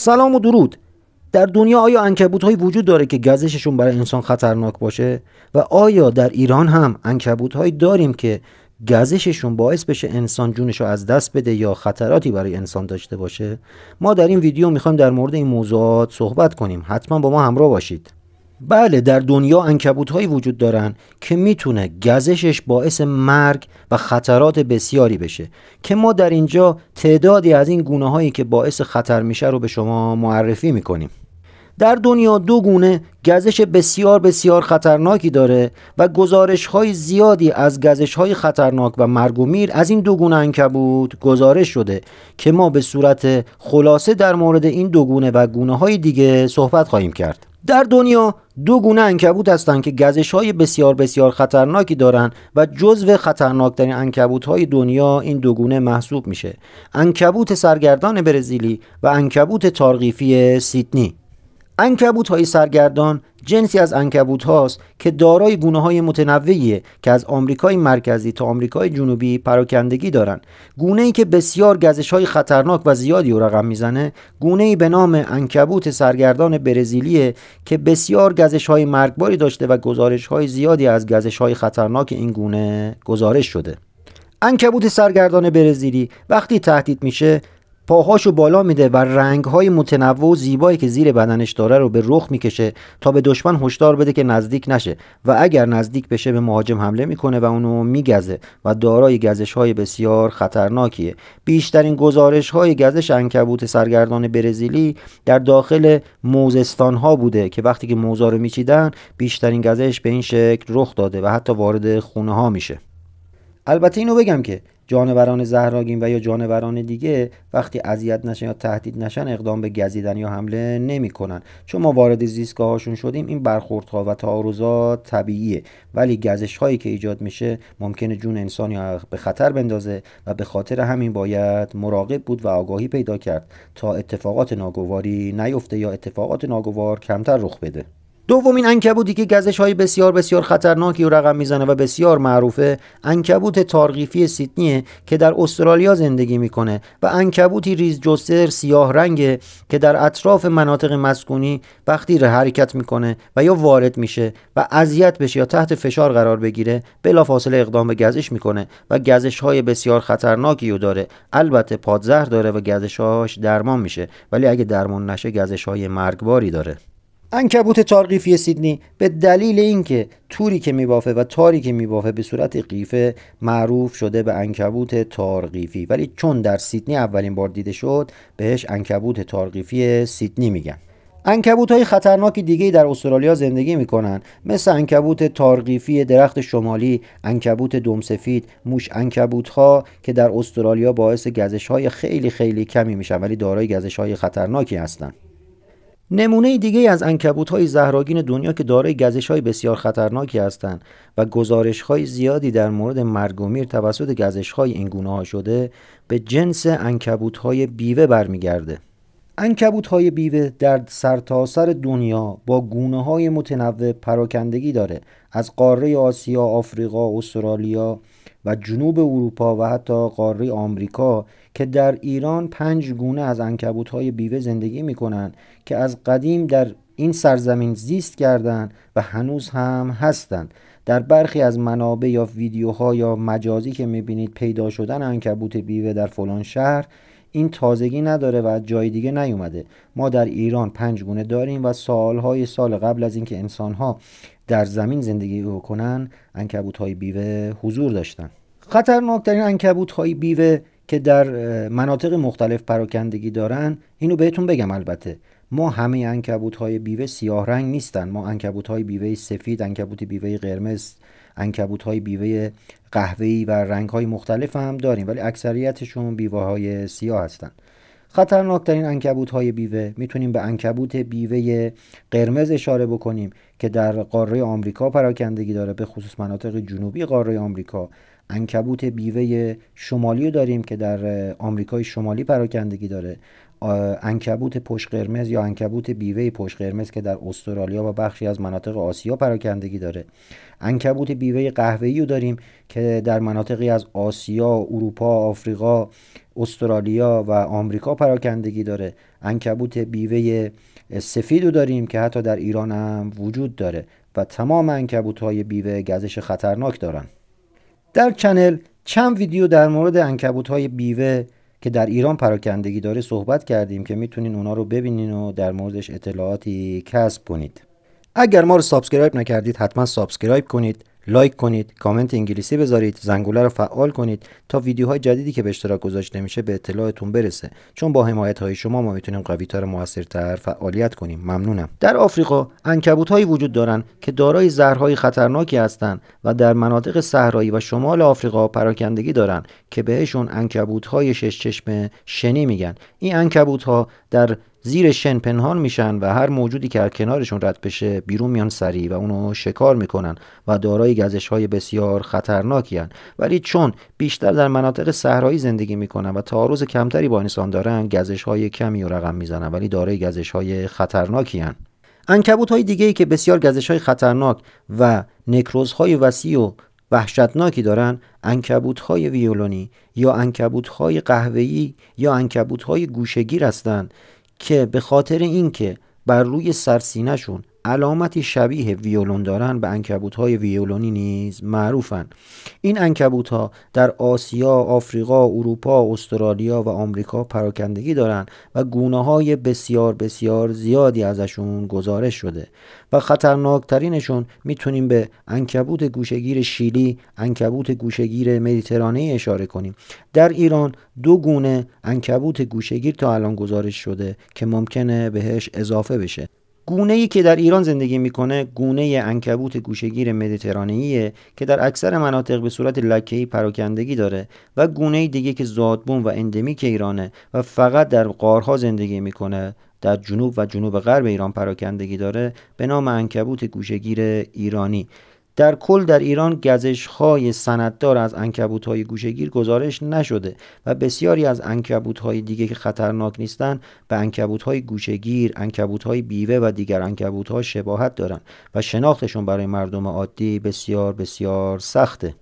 سلام و درود در دنیا آیا انکبوت هایی وجود داره که گزششون برای انسان خطرناک باشه و آیا در ایران هم انکبوت هایی داریم که گزششون باعث بشه انسان جونش رو از دست بده یا خطراتی برای انسان داشته باشه ما در این ویدیو میخوایم در مورد این موضوعات صحبت کنیم حتما با ما همراه باشید بله در دنیا انکبوت هایی وجود دارن که میتونه گزشش باعث مرگ و خطرات بسیاری بشه که ما در اینجا تعدادی از این گونه هایی که باعث خطر میشه رو به شما معرفی میکنیم در دنیا دو گونه گزش بسیار بسیار خطرناکی داره و گزارش های زیادی از گزش های خطرناک و مرگ و میر از این دو گونه انکبوت گزارش شده که ما به صورت خلاصه در مورد این دو گونه و گونه های دیگه صحبت خواهیم کرد در دنیا دو گونه انکبوت هستند که گزش های بسیار بسیار خطرناکی دارند و جزو خطرناکترین انکبوت های دنیا این دو گونه محسوب میشه انکبوت سرگردان برزیلی و انکبوت تارقیفی سیدنی انکبوت های سرگردان جنسی از انکبوت هاست که دارای گونه های متنوعیه که از آمریکای مرکزی تا آمریکای جنوبی پراکندگی دارند. گونه ای که بسیار گزش های خطرناک و زیادی رو رقم میزنه گونه ای به نام انکبوت سرگردان برزیلیه که بسیار گزش های مرگباری داشته و گزارش های زیادی از گزش های خطرناک این گونه گزارش شده. انکبوت سرگردان برزیلی وقتی تهدید میشه پاهاشو بالا میده و رنگهای متنوع و زیبایی که زیر بدنش داره رو به رخ میکشه تا به دشمن هشدار بده که نزدیک نشه و اگر نزدیک بشه به مهاجم حمله میکنه و اونو میگزه و دارای گزش های بسیار خطرناکیه بیشترین گزارش های گزش انکبوت سرگردان برزیلی در داخل موزستان ها بوده که وقتی که موزا رو میچیدن بیشترین گزش به این شکل رخ داده و حتی وارد خونه ها میشه البته اینو بگم که جانوران زهراگین و یا جانوران دیگه وقتی اذیت نشن یا تهدید نشن اقدام به گزیدن یا حمله نمیکنن چون ما وارد زیستگاهاشون شدیم این برخوردها و تعارضا طبیعیه ولی گزش هایی که ایجاد میشه ممکنه جون انسان یا به خطر بندازه و به خاطر همین باید مراقب بود و آگاهی پیدا کرد تا اتفاقات ناگواری نیفته یا اتفاقات ناگوار کمتر رخ بده دومین انکبوتی که گزش های بسیار بسیار خطرناکی رو رقم میزنه و بسیار معروفه انکبوت تارقیفی سیدنیه که در استرالیا زندگی میکنه و انکبوتی ریز جسر سیاه رنگه که در اطراف مناطق مسکونی وقتی حرکت میکنه و یا وارد میشه و اذیت بشه یا تحت فشار قرار بگیره بلافاصله اقدام به گزش میکنه و گزش های بسیار خطرناکی رو داره البته پادزهر داره و گزش هاش درمان میشه ولی اگه درمان نشه گزش های مرگباری داره انکبوت قیفی سیدنی به دلیل اینکه توری که میبافه و تاری که میبافه به صورت قیفه معروف شده به انکبوت تارقیفی ولی چون در سیدنی اولین بار دیده شد بهش انکبوت تارقیفی سیدنی میگن انکبوت های خطرناک دیگه در استرالیا زندگی میکنن مثل انکبوت تارقیفی درخت شمالی، انکبوت سفید موش انکبوت ها که در استرالیا باعث گزش های خیلی خیلی کمی میشن ولی دارای گزش های خطرناکی هستند. نمونه دیگه از انکبوت های زهراگین دنیا که دارای گزش های بسیار خطرناکی هستند و گزارش های زیادی در مورد مرگ و میر توسط گزش های گونه ها شده به جنس انکبوت های بیوه برمیگرده. انکبوت های بیوه در سرتاسر سر دنیا با گونه های متنوع پراکندگی داره از قاره آسیا، آفریقا، استرالیا، و جنوب اروپا و حتی قاره آمریکا که در ایران پنج گونه از انکبوت های بیوه زندگی می کنند که از قدیم در این سرزمین زیست کردند و هنوز هم هستند در برخی از منابع یا ویدیوها یا مجازی که میبینید پیدا شدن انکبوت بیوه در فلان شهر این تازگی نداره و جای دیگه نیومده ما در ایران پنج گونه داریم و سالهای سال قبل از اینکه انسانها در زمین زندگی بکنن انکبوت های بیوه حضور داشتند. خطرناکترین انکبوت های بیوه که در مناطق مختلف پراکندگی دارن اینو بهتون بگم البته ما همه انکبوت های بیوه سیاه رنگ نیستن ما انکبوت های بیوه سفید انکبوت بیوه قرمز انکبوت های بیوه قهوه‌ای و رنگ های مختلف هم داریم ولی اکثریتشون بیوه های سیاه هستند خطرناکترین انکبوت های بیوه میتونیم به انکبوت بیوه قرمز اشاره بکنیم که در قاره آمریکا پراکندگی داره به خصوص مناطق جنوبی قاره آمریکا انکبوت بیوه شمالی رو داریم که در آمریکای شمالی پراکندگی داره انکبوت پش قرمز یا انکبوت بیوه پش قرمز که در استرالیا و بخشی از مناطق آسیا پراکندگی داره انکبوت بیوه قهوه‌ای رو داریم که در مناطقی از آسیا، اروپا، آفریقا، استرالیا و آمریکا پراکندگی داره انکبوت بیوه سفید رو داریم که حتی در ایران هم وجود داره و تمام انکبوت های بیوه گزش خطرناک دارن در چنل چند ویدیو در مورد انکبوت های بیوه که در ایران پراکندگی داره صحبت کردیم که میتونین اونا رو ببینین و در موردش اطلاعاتی کسب کنید اگر ما رو سابسکرایب نکردید حتما سابسکرایب کنید لایک کنید کامنت انگلیسی بذارید زنگوله رو فعال کنید تا ویدیوهای جدیدی که به اشتراک گذاشته میشه به اطلاعتون برسه چون با حمایت های شما ما میتونیم و موثرتر فعالیت کنیم ممنونم در آفریقا انکبوت هایی وجود دارند که دارای زهرهای خطرناکی هستند و در مناطق صحرایی و شمال آفریقا پراکندگی دارند که بهشون انکبوت های شش چشم شنی میگن این عنکبوت ها در زیر شن پنهان میشن و هر موجودی که از کنارشون رد بشه بیرون میان سریع و اونو شکار میکنن و دارای گزش های بسیار خطرناکی ولی چون بیشتر در مناطق صحرایی زندگی میکنن و تعارض کمتری با انسان دارن گزش های کمی و رقم میزنن ولی دارای گزش های خطرناکی هن. انکبوت های دیگه ای که بسیار گزش های خطرناک و نکروز های وسیع و وحشتناکی دارن انکبوت های ویولونی یا انکبوت های قهوه‌ای یا انکبوت های گوشگیر هستند که به خاطر اینکه بر روی سرسینهشون علامتی شبیه ویولون دارن به انکبوت های ویولونی نیز معروفن. این انکبوت ها در آسیا، آفریقا، اروپا، استرالیا و آمریکا پراکندگی دارند و گونه های بسیار بسیار زیادی ازشون گزارش شده و خطرناکترینشون میتونیم به انکبوت گوشگیر شیلی، انکبوت گوشگیر مدیترانه اشاره کنیم در ایران دو گونه انکبوت گوشگیر تا الان گزارش شده که ممکنه بهش اضافه بشه گونه ای که در ایران زندگی میکنه گونه انکبوت گوشگیر مدیترانه‌ایه که در اکثر مناطق به صورت ای پراکندگی داره و گونه دیگه که زادبوم و اندمیک ایرانه و فقط در قارها زندگی میکنه در جنوب و جنوب غرب ایران پراکندگی داره به نام انکبوت گوشگیر ایرانی در کل در ایران های سنددار از های گوشهگیر گزارش نشده و بسیاری از های دیگه که خطرناک نیستند به گوشگیر، گوشهگیر، های بیوه و دیگر ها شباهت دارند و شناختشون برای مردم عادی بسیار بسیار سخته.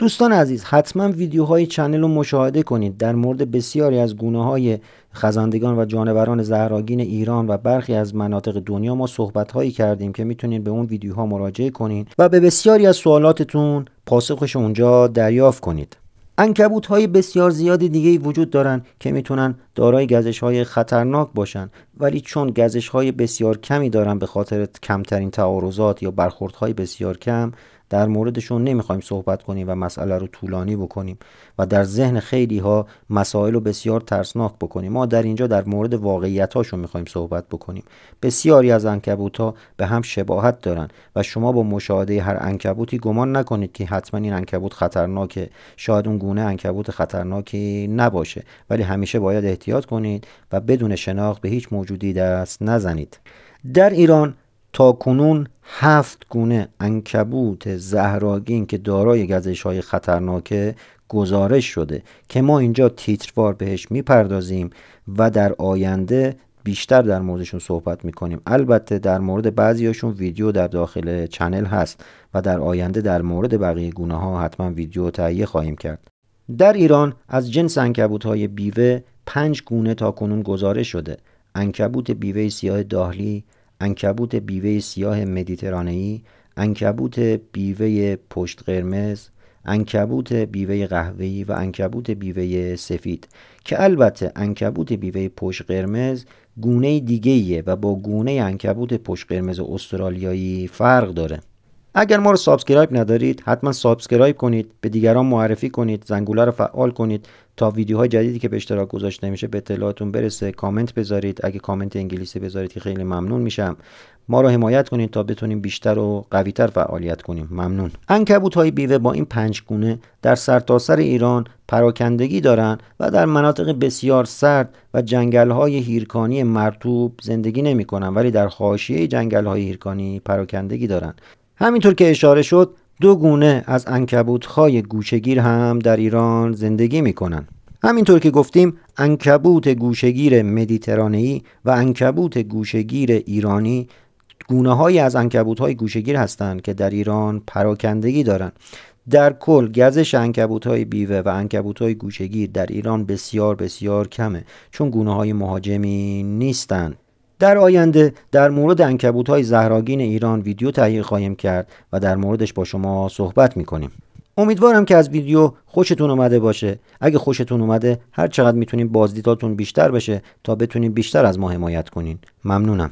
دوستان عزیز حتما ویدیوهای چنل رو مشاهده کنید در مورد بسیاری از گونه های خزندگان و جانوران زهراگین ایران و برخی از مناطق دنیا ما صحبت هایی کردیم که میتونید به اون ویدیوها مراجعه کنید و به بسیاری از سوالاتتون پاسخش اونجا دریافت کنید انکبوت های بسیار زیادی دیگه وجود دارن که میتونن دارای گزش های خطرناک باشن ولی چون گزش های بسیار کمی دارن به خاطر کمترین تعارضات یا برخورد های بسیار کم در موردشون نمیخوایم صحبت کنیم و مسئله رو طولانی بکنیم و در ذهن خیلی ها مسائل رو بسیار ترسناک بکنیم ما در اینجا در مورد واقعیت هاشون میخوایم صحبت بکنیم بسیاری از انکبوت ها به هم شباهت دارن و شما با مشاهده هر انکبوتی گمان نکنید که حتما این انکبوت خطرناکه شاید اون گونه انکبوت خطرناکی نباشه ولی همیشه باید احتیاط کنید و بدون شناخت به هیچ موجودی دست نزنید در ایران تا کنون هفت گونه انکبوت زهراگین که دارای گزش های خطرناکه گزارش شده که ما اینجا تیتروار بهش میپردازیم و در آینده بیشتر در موردشون صحبت میکنیم البته در مورد بعضیاشون ویدیو در داخل چنل هست و در آینده در مورد بقیه گونه ها حتما ویدیو تهیه خواهیم کرد در ایران از جنس انکبوت های بیوه پنج گونه تا کنون گزارش شده انکبوت بیوه سیاه داهلی انکبوت بیوه سیاه مدیترانه‌ای، انکبوت بیوه پشت قرمز، انکبوت بیوه قهوه‌ای و انکبوت بیوه سفید که البته انکبوت بیوه پشت قرمز گونه دیگه و با گونه انکبوت پشت قرمز استرالیایی فرق داره اگر ما رو سابسکرایب ندارید حتما سابسکرایب کنید به دیگران معرفی کنید زنگوله رو فعال کنید تا ویدیوهای جدیدی که به اشتراک گذاشته میشه به اطلاعاتون برسه کامنت بذارید اگه کامنت انگلیسی بذارید که خیلی ممنون میشم ما رو حمایت کنید تا بتونیم بیشتر و قویتر فعالیت کنیم ممنون انکبوت های بیوه با این پنج گونه در سرتاسر سر ایران پراکندگی دارن و در مناطق بسیار سرد و جنگل های هیرکانی مرتوب زندگی نمی ولی در حاشیه جنگل های هیرکانی پراکندگی دارن. همینطور که اشاره شد دو گونه از انکبوتهای گوشگیر هم در ایران زندگی می کنن. همینطور که گفتیم انکبوت گوشگیر مدیترانهی و انکبوت گوشگیر ایرانی گونه های از انکبوت های گوشگیر هستند که در ایران پراکندگی دارند. در کل گزش انکبوت های بیوه و انکبوت های گوشگیر در ایران بسیار بسیار کمه چون گونه های مهاجمی نیستند. در آینده در مورد انکبوت های زهراگین ایران ویدیو تهیه خواهیم کرد و در موردش با شما صحبت میکنیم امیدوارم که از ویدیو خوشتون اومده باشه اگه خوشتون اومده هر چقدر میتونیم بازدیداتون بیشتر بشه تا بتونیم بیشتر از ما حمایت کنین ممنونم